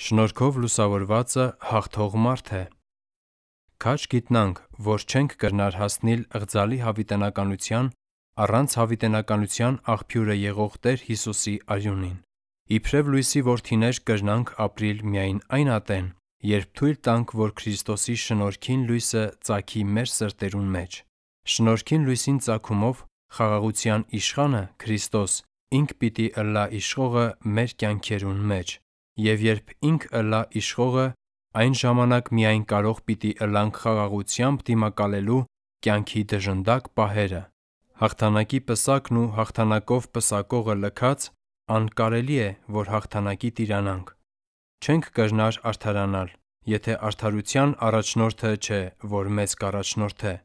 Շնորհքով լուսավորվածը հաղթող մարդ է։ Քաջ գիտնանք, որ չենք կրնար հասնել ըղձալի հավիտենականության առանց հավիտենականության աղբյուրը եղող Տեր Հիսուսի արյունին։ Իբրև լույսի որդիներ կրնանք ապրիլ միայն այն ատեն, երբ թույլ տանք, որ Քրիստոսի շնորհքին լույսը ծագի մեր սրտերուն մեջ։ Շնորհքին լույսին ծագումով խաղաղության իշխանը Քրիստոս ինք պիտի ըլլա իշխողը մեր կյանքերուն մեջ։ Եվ երբ ինք ըլլա իշխողը, այն ժամանակ միայն կարող պիտի ըլլանք խաղաղությամբ դիմակալելու կյանքի դժնդակ պահերը։ Հաղթանակի պսակն ու հաղթանակով պսակողը լքած, անկարելի է, որ հաղթանակի տիրանանք։ Չենք կրնար արդարանալ, եթե արդարության առաջնորդը չէ, որ մեզ կառաջնորդե։